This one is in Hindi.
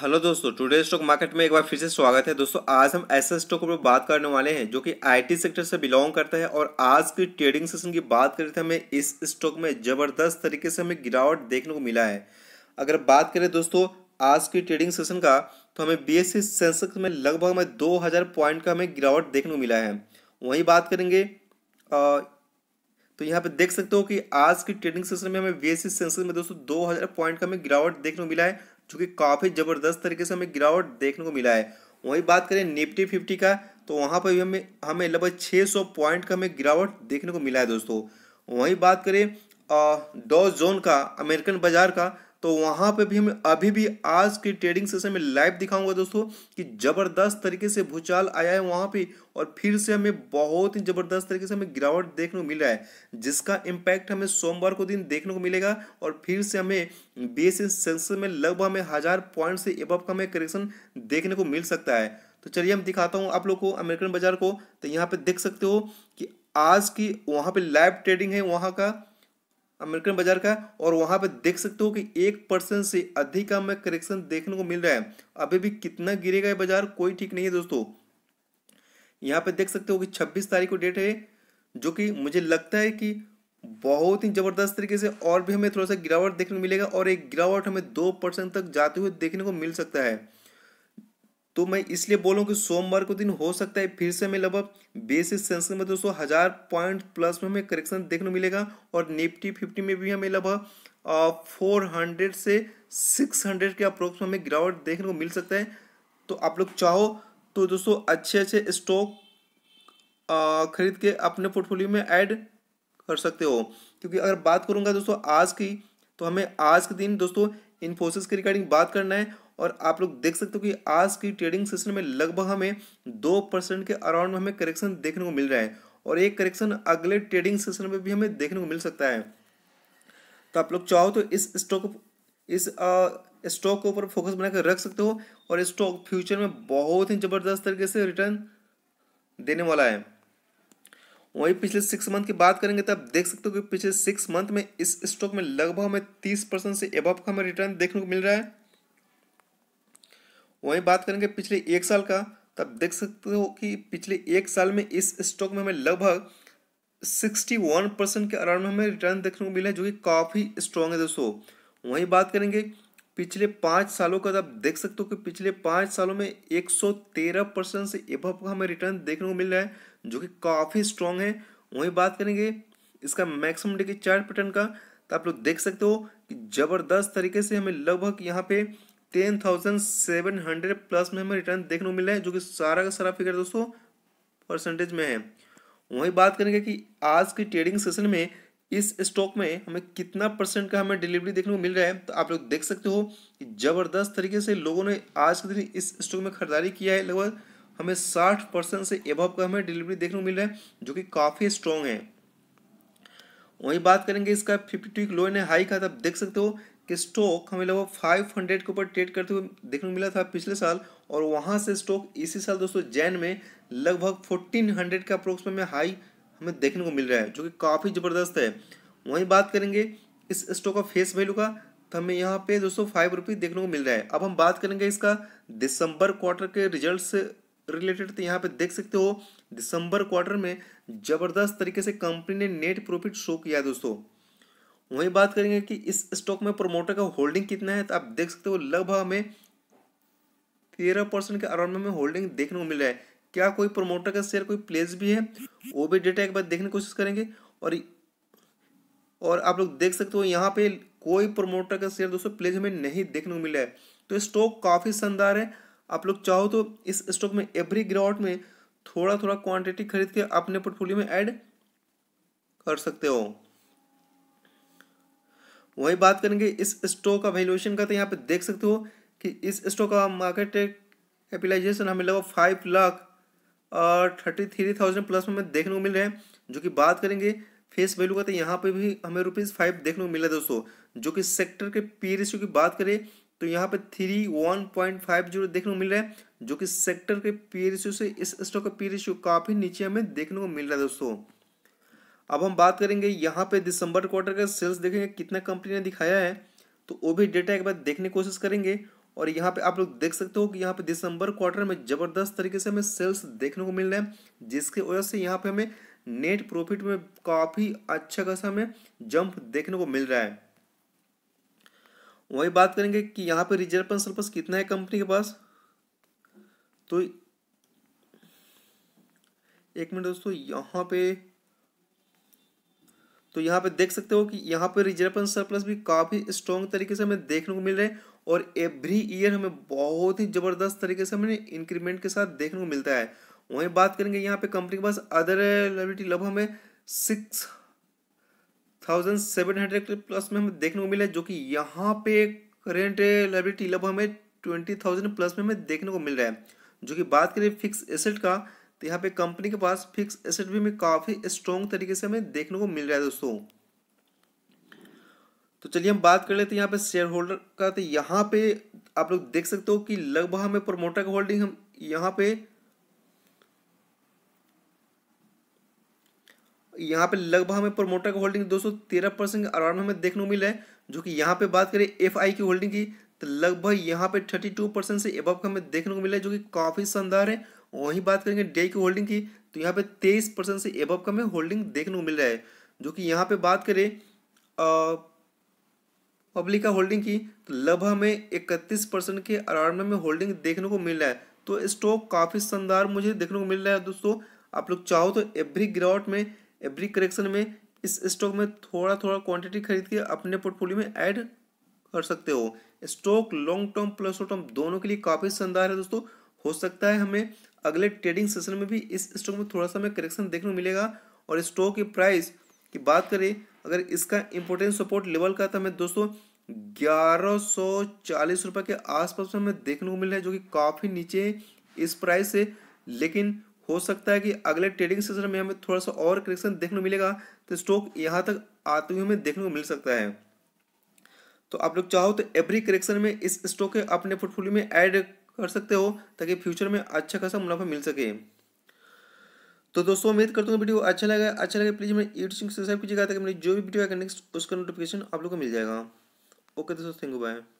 हेलो दोस्तों टुडे स्टॉक मार्केट में एक बार फिर से स्वागत है दोस्तों आज हम ऐसे स्टॉक पर बात करने वाले हैं जो कि आईटी सेक्टर से बिलोंग करता है और आज की ट्रेडिंग सेशन की बात करें तो हमें इस स्टॉक में ज़बरदस्त तरीके से हमें गिरावट देखने को मिला है अगर बात करें दोस्तों आज की ट्रेडिंग सेशन का तो हमें बी एस सेंसेक्स में लगभग हमें दो हज़ार पॉइंट का हमें गिरावट देखने को मिला है वहीं बात करेंगे आ, तो यहाँ पे देख सकते हो कि आज की ट्रेडिंग सेशन में हमें बी एस सेंसेक्स में दोस्तों दो हज़ार पॉइंट का हमें गिरावट देखने को मिला है कि काफ़ी ज़बरदस्त तरीके से हमें गिरावट देखने को मिला है वहीं बात करें निफ्टी फिफ्टी का तो वहाँ पर भी हमें हमें लगभग 600 पॉइंट का हमें गिरावट देखने को मिला है दोस्तों वहीं बात करें डॉ जोन का अमेरिकन बाजार का तो वहाँ पे भी हम अभी भी आज के ट्रेडिंग सेशन में लाइव दिखाऊंगा दोस्तों कि ज़बरदस्त तरीके से भूचाल आया है वहाँ पे और फिर से हमें बहुत ही ज़बरदस्त तरीके से हमें गिरावट देखने को मिल रहा है जिसका इम्पैक्ट हमें सोमवार को दिन देखने को मिलेगा और फिर से हमें बी एस सेंसेस में लगभग हमें हज़ार पॉइंट से एब का हमें करेक्शन देखने को मिल सकता है तो चलिए हम दिखाता हूँ आप लोग को अमेरिकन बाजार को तो यहाँ पे देख सकते हो कि आज की वहाँ पर लाइव ट्रेडिंग है वहाँ का अमेरिकन बाजार का और वहाँ पे देख सकते हो कि एक परसेंट से अधिक का हमें करेक्शन देखने को मिल रहा है अभी भी कितना गिरेगा ये बाजार कोई ठीक नहीं है दोस्तों यहाँ पे देख सकते हो कि छब्बीस तारीख को डेट है जो कि मुझे लगता है कि बहुत ही ज़बरदस्त तरीके से और भी हमें थोड़ा सा गिरावट देखने को मिलेगा और एक गिरावट हमें दो परसेंट तक जाते हुए देखने को मिल सकता है तो मैं इसलिए बोलूँ कि सोमवार को दिन हो सकता है फिर से हमें लगभग बेसिस सेंसेक्स में दोस्तों हज़ार पॉइंट प्लस में हमें करेक्शन देखने को मिलेगा और निफ्टी फिफ्टी में भी हमें लगभग फोर हंड्रेड से सिक्स हंड्रेड के अप्रोक्स में हमें गिरावट देखने को मिल सकता है तो आप लोग चाहो तो दोस्तों अच्छे अच्छे स्टॉक खरीद के अपने पोर्टफोलियो में ऐड कर सकते हो क्योंकि अगर बात करूँगा दोस्तों आज की तो हमें आज के दिन दोस्तों इन्फोसिस के रिगार्डिंग बात करना है और आप लोग देख सकते हो कि आज की ट्रेडिंग सेशन में लगभग हमें दो परसेंट के अराउंड में हमें करेक्शन देखने को मिल रहा है और एक करेक्शन अगले ट्रेडिंग सेशन में भी हमें देखने को मिल सकता है तो आप लोग चाहो तो इस स्टॉक इस स्टॉक के ऊपर फोकस बनाकर रख सकते हो और स्टॉक फ्यूचर में बहुत ही ज़बरदस्त तरीके से रिटर्न देने वाला है वहीं पिछले सिक्स मंथ की बात करेंगे तो आप देख सकते हो कि पिछले सिक्स मंथ में इस स्टॉक में लगभग हमें तीस परसेंट से अब का हमें रिटर्न देखने को मिल रहा है वहीं बात करेंगे पिछले एक साल का तब देख सकते हो कि पिछले एक साल में इस स्टॉक में हमें लगभग सिक्सटी वन परसेंट के अराउंड में हमें रिटर्न देखने को मिला है जो कि काफ़ी स्ट्रॉन्ग है दोस्तों वहीं बात करेंगे पिछले पाँच सालों का आप देख सकते हो कि पिछले पाँच सालों में एक सौ तेरह परसेंट से एभव का हमें रिटर्न देखने को मिल रहा है जो कि काफ़ी स्ट्रॉन्ग है वहीं बात करेंगे इसका मैक्सिमम डे के चार्ट पैटर्न का तो आप लोग देख सकते हो कि ज़बरदस्त तरीके से हमें लगभग यहाँ पे ten thousand seven hundred plus में हमें रिटर्न देखने को मिला है जो कि सारा का सारा फिगर दोस्तों परसेंटेज में है वहीं बात करेंगे कि आज की ट्रेडिंग सेशन में इस स्टॉक में हमें कितना परसेंट का हमें डिलीवरी देखने को मिल रहा है तो आप लोग देख सकते हो कि ज़बरदस्त तरीके से लोगों ने आज के दिन इस स्टॉक में खरीदारी किया है लगभग हमें साठ परसेंट से एबव का हमें डिलीवरी देखने को मिल रहा है जो कि काफ़ी स्ट्रॉन्ग है वहीं बात करेंगे इसका फिफ्टी टू लो ने हाई का तो देख सकते हो के स्टॉक हमें लगभग फाइव हंड्रेड के ऊपर ट्रेड करते हुए देखने को मिला था पिछले साल और वहाँ से स्टॉक इसी साल दोस्तों जैन में लगभग फोर्टीन हंड्रेड का अप्रोक्स में हाई हमें देखने को मिल रहा है जो कि काफ़ी ज़बरदस्त है वहीं बात करेंगे इस स्टॉक का फेस वैल्यू का तो हमें यहाँ पे दोस्तों फाइव रुपीज़ देखने को मिल रहा है अब हम बात करेंगे इसका दिसंबर क्वार्टर के रिजल्ट से रिलेटेड तो यहाँ पे देख सकते हो दिसंबर क्वार्टर में ज़बरदस्त तरीके से कंपनी ने नेट प्रॉफिट शो किया है दोस्तों वहीं बात करेंगे कि इस स्टॉक में प्रोमोटर का होल्डिंग कितना है तो आप देख सकते हो लगभग हमें तेरह परसेंट के अराउंड में होल्डिंग देखने को मिल रहा है क्या कोई प्रोमोटर का शेयर कोई प्लेस भी है वो भी डेटा एक बार देखने की कोशिश करेंगे और और आप लोग देख सकते हो यहाँ पे कोई प्रोमोटर का शेयर दोस्तों प्लेस हमें नहीं देखने को मिला है तो स्टॉक काफ़ी शानदार है आप लोग चाहो तो इस स्टॉक में एवरी ग्राउट में थोड़ा थोड़ा क्वांटिटी खरीद के अपने पोर्टफोलियो में ऐड कर सकते हो वही बात करेंगे इस स्टॉक का वैल्यूएशन का तो यहाँ पे देख सकते हो कि इस स्टॉक का मार्केट कैपिटलाइजेशन हमें लगभग फाइव लाख और थर्टी थ्री थाउजेंड प्लस में देखने को मिल रहे हैं जो कि बात करेंगे फेस वैल्यू का तो यहाँ पे भी हमें रुपीज़ फाइव देखने को मिला दोस्तों जो कि सेक्टर के पी रेशियो की बात करें तो यहाँ पे three one point five zero देखने को मिल रहा है जो कि सेक्टर के पी रेशियो से इस स्टॉक का पी रेशियो काफ़ी नीचे हमें देखने को मिल रहा है दोस्तों अब हम बात करेंगे यहाँ पे दिसंबर क्वार्टर का सेल्स देखेंगे कितना कंपनी ने दिखाया है तो वो भी डेटा एक बार देखने की कोशिश करेंगे और यहाँ पे आप लोग देख सकते हो कि यहाँ पे दिसंबर क्वार्टर में ज़बरदस्त तरीके से हमें सेल्स अच्छा देखने को मिल रहा है जिसकी वजह से यहाँ पे हमें नेट प्रॉफिट में काफ़ी अच्छा खासा हमें जंप देखने को मिल रहा है वही बात करेंगे कि यहाँ पे रिजर्व सरप्लस कितना है कंपनी के पास तो एक मिनट दोस्तों यहाँ पे तो यहाँ पे देख सकते हो कि यहाँ पे रिजर्व सरप्लस भी काफ़ी स्ट्रॉन्ग तरीके से हमें देखने को मिल रहे हैं और एवरी ईयर हमें बहुत ही ज़बरदस्त तरीके से हमें इंक्रीमेंट के साथ देखने को मिलता है वहीं बात करेंगे यहाँ पे कंपनी के पास अदर लाइबिलिटी लब हमें six thousand seven hundred plus में हमें देखने को मिला जो कि यहाँ पे करेंट लाइबिलिटी लब हमें ट्वेंटी थाउजेंड प्लस में हमें देखने को मिल रहा है जो कि बात करें फिक्स एसेट का तो यहाँ पे कंपनी के पास फिक्स एसेट भी हमें काफ़ी स्ट्रॉन्ग तरीके से हमें देखने को मिल रहा है दोस्तों तो चलिए हम बात कर लेते हैं यहाँ पे शेयर होल्डर का तो यहाँ पे आप लोग देख सकते हो कि लगभग हमें प्रोमोटर का होल्डिंग हम यहाँ पे यहाँ पे लगभग हमें प्रोमोटर का होल्डिंग दो सौ तेरह परसेंट अराउंड हमें देखने को मिला है जो कि यहाँ पे बात करें एफ आई की होल्डिंग की तो लगभग यहाँ पे थर्टी टू परसेंट से एबव हमें देखने को मिला है जो कि काफ़ी शानदार है वहीं बात करेंगे डे की होल्डिंग की तो यहाँ पे तेईस परसेंट से एबव का हमें होल्डिंग देखने को मिल रहा है जो कि यहाँ पे बात करें पब्लिक का होल्डिंग की तो लगभग हमें इकतीस परसेंट के अराउंड में होल्डिंग देखने को मिल रहा है तो स्टॉक काफ़ी शानदार मुझे देखने को मिल रहा है दोस्तों आप लोग चाहो तो एवरी ग्राउट में एवरी करेक्शन में इस स्टॉक में थोड़ा थोड़ा क्वांटिटी खरीद के अपने पोर्टफोलियो में ऐड कर सकते हो stock long term plus short term दोनों के लिए काफ़ी शानदार है दोस्तों हो सकता है हमें अगले ट्रेडिंग सेशन में भी इस स्टॉक में थोड़ा सा हमें करेक्शन देखने को मिलेगा और स्टॉक की प्राइस की बात करें अगर इसका इंपोर्टेंट सपोर्ट लेवल का तो हमें दोस्तों ग्यारह सौ चालीस रुपये के आसपास हमें देखने को मिल रहा है जो कि काफ़ी नीचे इस प्राइस से लेकिन हो सकता है कि अगले ट्रेडिंग सेशन में हमें थोड़ा सा और करेक्शन देखने को मिलेगा तो स्टॉक यहाँ तक आते हुए हमें देखने को मिल सकता है तो आप लोग चाहो तो एवरी करेक्शन में इस स्टॉक के अपने पोर्टफोलियो में ऐड कर सकते हो ताकि फ्यूचर में अच्छा खासा मुनाफा मिल सके तो दोस्तों उम्मीद करता हूँ वीडियो अच्छा लगा अच्छा लगा प्लीज़ मेरे यूट्यूब सब्सक्राइब कीजिएगा ताकि मेरी जो भी वीडियो आएगा नेक्स्ट उसका नोटिफिकेशन आप लोग को मिल जाएगा ओके दोस्तों थैंक यू बाय